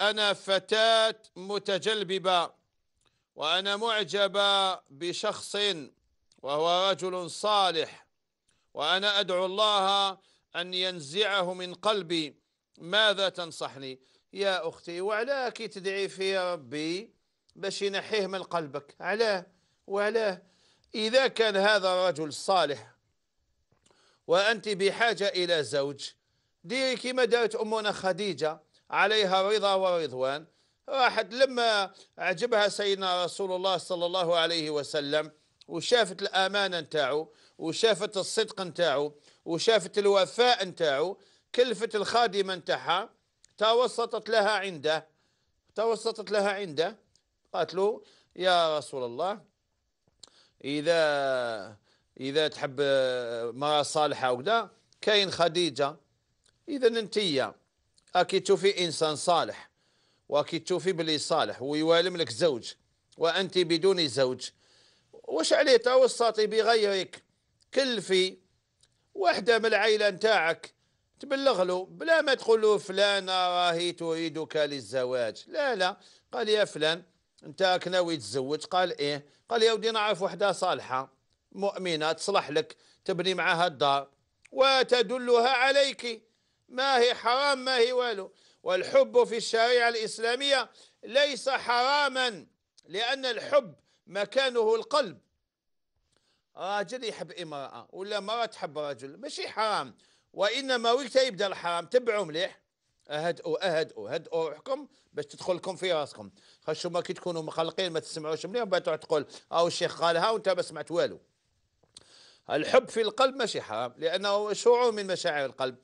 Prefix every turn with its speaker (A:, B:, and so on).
A: أنا فتاة متجلببة وأنا معجبة بشخص وهو رجل صالح وأنا أدعو الله أن ينزعه من قلبي ماذا تنصحني يا أختي وعلاك تدعي في ربي باش ينحيه من قلبك علاه وعلاه إذا كان هذا الرجل صالح وأنت بحاجة إلى زوج ديري كما دارت أمنا خديجة عليها رضا ورضوان راحت لما عجبها سيدنا رسول الله صلى الله عليه وسلم وشافت الأمانة نتاعو وشافت الصدق نتاعو وشافت الوفاء نتاعو كلفت الخادمة نتاعها توسطت لها عنده توسطت لها عنده قالت له يا رسول الله إذا إذا تحب مرأة صالحة وكذا كاين خديجة إذا أنتيا اكيد تشوفي انسان صالح واكيد تشوفي بلي صالح ويوالم لك زوج وانت بدون زوج واش عليه توسطي بغيرك كلفي وحده من العائله نتاعك تبلغ له بلا ما تقول له فلان آه، راهي تريدك للزواج لا لا قال يا فلان انت ناوي تزوج قال ايه قال يا ودي نعرف وحده صالحه مؤمنه تصلح لك تبني معها الدار وتدلها عليك ما هي حرام ما هي والو والحب في الشريعة الإسلامية ليس حراما لأن الحب مكانه القلب راجل يحب امرأة ولا مراه تحب رجل ماشي حرام وإنما وقت يبدأ الحرام تبعوا مليح اهدئوا اهدئوا هدئوا روحكم باش تدخلكم في راسكم خشوا ما كي تكونوا مخلقين ما تسمعوش مليح وبعد تقول او الشيخ قالها وانت ما سمعت والو الحب في القلب ماشي حرام لانه شعور من مشاعر القلب